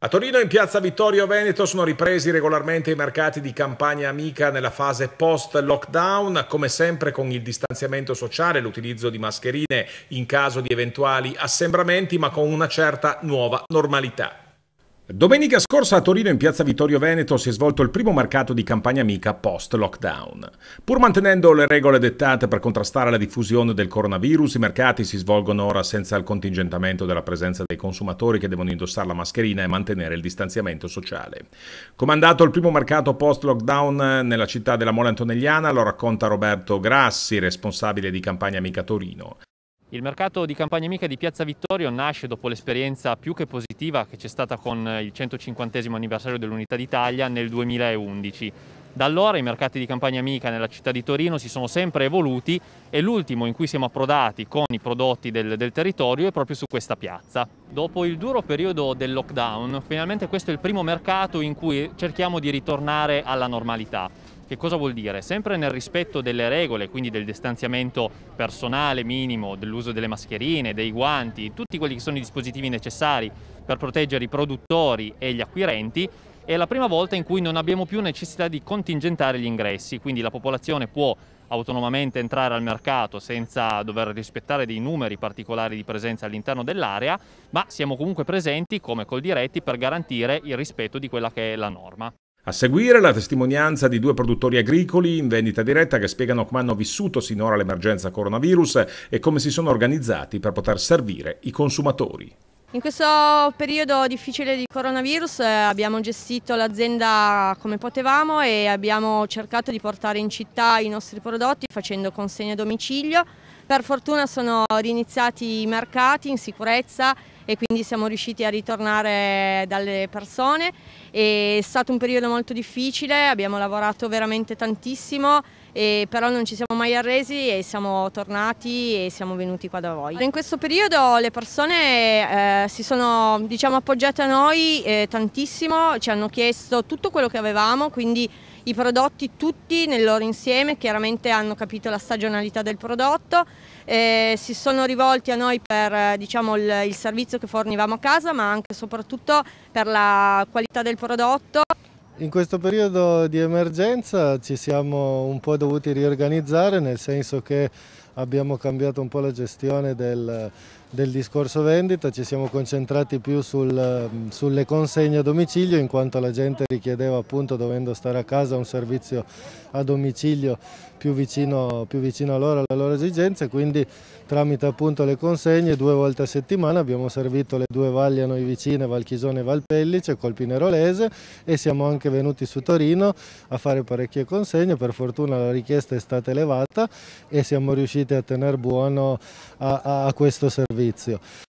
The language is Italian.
A Torino in piazza Vittorio Veneto sono ripresi regolarmente i mercati di campagna amica nella fase post-lockdown, come sempre con il distanziamento sociale, l'utilizzo di mascherine in caso di eventuali assembramenti, ma con una certa nuova normalità. Domenica scorsa a Torino in piazza Vittorio Veneto si è svolto il primo mercato di campagna amica post-lockdown. Pur mantenendo le regole dettate per contrastare la diffusione del coronavirus, i mercati si svolgono ora senza il contingentamento della presenza dei consumatori che devono indossare la mascherina e mantenere il distanziamento sociale. Comandato il primo mercato post-lockdown nella città della Mola Antonelliana, lo racconta Roberto Grassi, responsabile di campagna amica Torino. Il mercato di Campagna Amica di Piazza Vittorio nasce dopo l'esperienza più che positiva che c'è stata con il 150 anniversario dell'Unità d'Italia nel 2011. Da allora i mercati di Campagna Amica nella città di Torino si sono sempre evoluti e l'ultimo in cui siamo approdati con i prodotti del, del territorio è proprio su questa piazza. Dopo il duro periodo del lockdown, finalmente questo è il primo mercato in cui cerchiamo di ritornare alla normalità. Che cosa vuol dire? Sempre nel rispetto delle regole, quindi del distanziamento personale minimo, dell'uso delle mascherine, dei guanti, tutti quelli che sono i dispositivi necessari per proteggere i produttori e gli acquirenti, è la prima volta in cui non abbiamo più necessità di contingentare gli ingressi, quindi la popolazione può autonomamente entrare al mercato senza dover rispettare dei numeri particolari di presenza all'interno dell'area, ma siamo comunque presenti come col diretti per garantire il rispetto di quella che è la norma. A seguire la testimonianza di due produttori agricoli in vendita diretta che spiegano come hanno vissuto sinora l'emergenza coronavirus e come si sono organizzati per poter servire i consumatori. In questo periodo difficile di coronavirus eh, abbiamo gestito l'azienda come potevamo e abbiamo cercato di portare in città i nostri prodotti facendo consegne a domicilio. Per fortuna sono riniziati i mercati in sicurezza e quindi siamo riusciti a ritornare dalle persone. è stato un periodo molto difficile, abbiamo lavorato veramente tantissimo, però non ci siamo mai arresi e siamo tornati e siamo venuti qua da voi. In questo periodo le persone eh, si sono diciamo, appoggiate a noi eh, tantissimo, ci hanno chiesto tutto quello che avevamo, quindi i prodotti tutti nel loro insieme, chiaramente hanno capito la stagionalità del prodotto, eh, si sono rivolti a noi per diciamo, il, il servizio che fornivamo a casa ma anche e soprattutto per la qualità del prodotto. In questo periodo di emergenza ci siamo un po' dovuti riorganizzare nel senso che abbiamo cambiato un po' la gestione del, del discorso vendita, ci siamo concentrati più sul, sulle consegne a domicilio in quanto la gente richiedeva appunto dovendo stare a casa un servizio a domicilio più vicino, più vicino a loro, alle loro esigenze, quindi tramite appunto le consegne due volte a settimana abbiamo servito le due valli a noi vicine, Valchisone e Valpellice col Pinerolese e siamo anche venuti su Torino a fare parecchie consegne, per fortuna la richiesta è stata elevata e siamo riusciti riusciti a tenere buono a, a questo servizio.